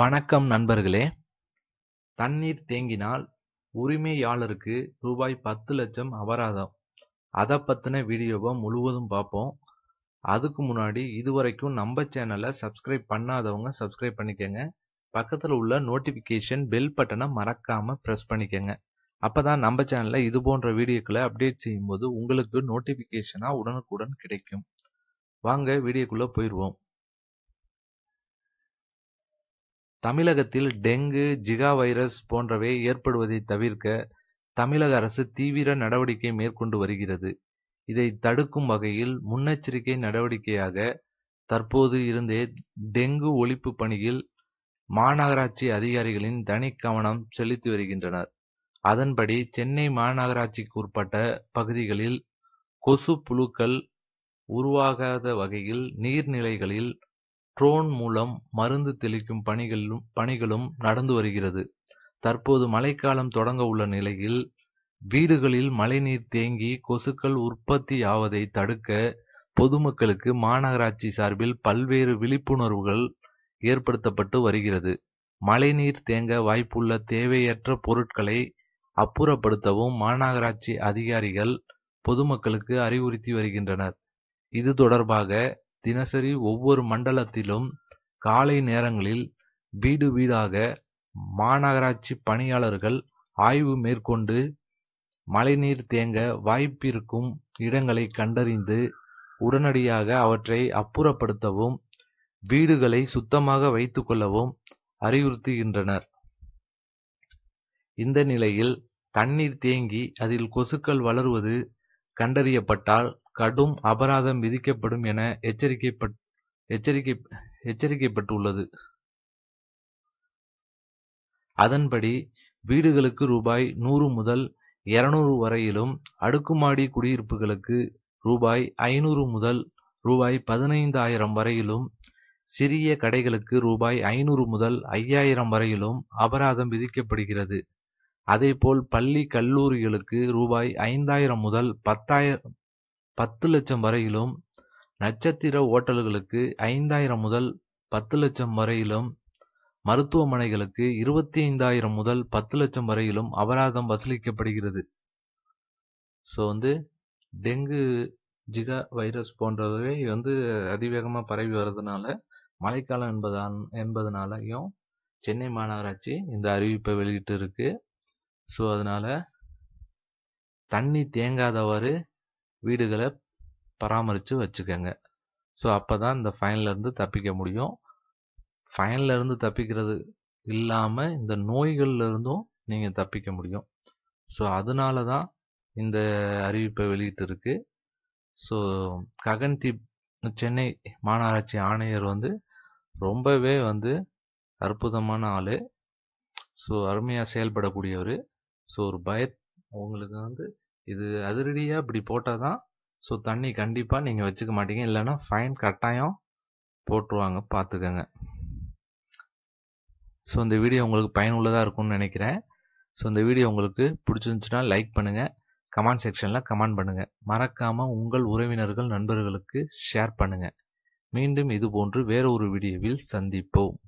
வணக்கம் நண்பர்களே தண்ணீர் தேங்கினால் உரிமையாளருக்கு ரூபாய் பத்து லட்சம் அபராதம் அதை பற்றின வீடியோவை முழுவதும் பார்ப்போம் அதுக்கு முன்னாடி இது வரைக்கும் நம்ம சேனலை சப்ஸ்கிரைப் பண்ணாதவங்க சப்ஸ்கிரைப் பண்ணிக்கோங்க பக்கத்தில் உள்ள நோட்டிஃபிகேஷன் பெல் பட்டனை மறக்காமல் ப்ரெஸ் பண்ணிக்கோங்க அப்போ தான் நம்ம சேனலில் இது போன்ற வீடியோக்களை அப்டேட் செய்யும்போது உங்களுக்கு நோட்டிஃபிகேஷனாக உடனுக்குடன் கிடைக்கும் வாங்க வீடியோக்குள்ளே போயிடுவோம் தமிழகத்தில் டெங்கு ஜிகா வைரஸ் போன்றவை ஏற்படுவதை தவிர்க்க தமிழக அரசு தீவிர நடவடிக்கை மேற்கொண்டு வருகிறது இதை தடுக்கும் வகையில் முன்னெச்சரிக்கை நடவடிக்கையாக தற்போது இருந்தே டெங்கு ஒழிப்பு பணியில் மாநகராட்சி அதிகாரிகளின் தனி கவனம் செலுத்தி வருகின்றனர் அதன்படி சென்னை மாநகராட்சிக்கு உட்பட்ட பகுதிகளில் கொசு புழுக்கள் உருவாகாத வகையில் நீர்நிலைகளில் ட்ரோன் மூலம் மருந்து தெளிக்கும் பணிகளும் பணிகளும் நடந்து வருகிறது தற்போது மழைக்காலம் தொடங்க உள்ள நிலையில் வீடுகளில் மழைநீர் தேங்கி கொசுக்கள் உற்பத்தி ஆவதை தடுக்க பொதுமக்களுக்கு மாநகராட்சி சார்பில் பல்வேறு விழிப்புணர்வுகள் ஏற்படுத்தப்பட்டு வருகிறது மழைநீர் தேங்க வாய்ப்புள்ள தேவையற்ற பொருட்களை அப்புறப்படுத்தவும் மாநகராட்சி அதிகாரிகள் பொதுமக்களுக்கு அறிவுறுத்தி வருகின்றனர் இது தொடர்பாக தினசரி ஒவ்வொரு மண்டலத்திலும் காலை நேரங்களில் வீடு வீடாக மாநகராட்சி பணியாளர்கள் ஆய்வு மேற்கொண்டு மழைநீர் தேங்க வாய்ப்பிருக்கும் இடங்களை கண்டறிந்து உடனடியாக அவற்றை அப்புறப்படுத்தவும் வீடுகளை சுத்தமாக வைத்துக்கொள்ளவும் அறிவுறுத்துகின்றனர் இந்த நிலையில் தண்ணீர் தேங்கி அதில் கொசுக்கள் வளர்வது கண்டறியப்பட்டால் கடும் அபராதம் விதிக்கப்படும் என எச்சரிக்கப்பட்டுள்ளது. அதன்படி வீடுகளுக்கு ரூபாய் நூறு முதல் இருநூறு வரையிலும் அடுக்குமாடி குடியிருப்புகளுக்கு ரூபாய் ஐநூறு முதல் ரூபாய் பதினைந்தாயிரம் வரையிலும் சிறிய கடைகளுக்கு ரூபாய் ஐநூறு முதல் ஐயாயிரம் வரையிலும் அபராதம் விதிக்கப்படுகிறது. அதேபோல் பள்ளி கல்லூரிகளுக்கு ரூபாய் ஐந்தாயிரம் முதல் பத்தாயிரம் பத்து லட்சம் வரையிலும் நட்சத்திர ஓட்டல்களுக்கு ஐந்தாயிரம் முதல் பத்து லட்சம் வரையிலும் மருத்துவமனைகளுக்கு இருபத்தி ஐந்தாயிரம் முதல் பத்து லட்சம் வரையிலும் அபராதம் வசூலிக்கப்படுகிறது ஸோ வந்து டெங்கு ஜிகா வைரஸ் போன்றவை வந்து அதிவேகமாக பரவி வர்றதுனால மழைக்காலம் என்பதான் என்பதனாலையும் சென்னை மாநகராட்சி இந்த அறிவிப்பை வெளியிட்டு இருக்கு ஸோ அதனால தண்ணி தேங்காதவாறு வீடுகளை பராமரித்து வச்சுக்கோங்க ஸோ அப்போ தான் இந்த ஃபைன்லேருந்து தப்பிக்க முடியும் ஃபைன்லேருந்து தப்பிக்கிறது இல்லாமல் இந்த நோய்கள்லேருந்தும் நீங்கள் தப்பிக்க முடியும் ஸோ அதனால தான் இந்த அறிவிப்பை வெளியிட்டு இருக்கு ஸோ ககன்தீப் சென்னை மாநகராட்சி ஆணையர் வந்து ரொம்பவே வந்து அற்புதமான ஆள் ஸோ அருமையாக செயல்படக்கூடியவர் ஸோ ஒரு பய உங்களுக்கு வந்து இது அதிரடியாக இப்படி போட்டால் தான் ஸோ தண்ணி கண்டிப்பாக நீங்கள் வச்சுக்க மாட்டீங்க இல்லைன்னா ஃபைன் கட்டாயம் போட்டுருவாங்க பார்த்துக்கோங்க ஸோ இந்த வீடியோ உங்களுக்கு பயனுள்ளதாக இருக்கும்னு நினைக்கிறேன் ஸோ இந்த வீடியோ உங்களுக்கு பிடிச்சிருந்துச்சுன்னா லைக் பண்ணுங்கள் கமெண்ட் செக்ஷனில் கமெண்ட் பண்ணுங்கள் மறக்காமல் உங்கள் உறவினர்கள் நண்பர்களுக்கு ஷேர் பண்ணுங்கள் மீண்டும் இது போன்று வேறு ஒரு வீடியோவில் சந்திப்போம்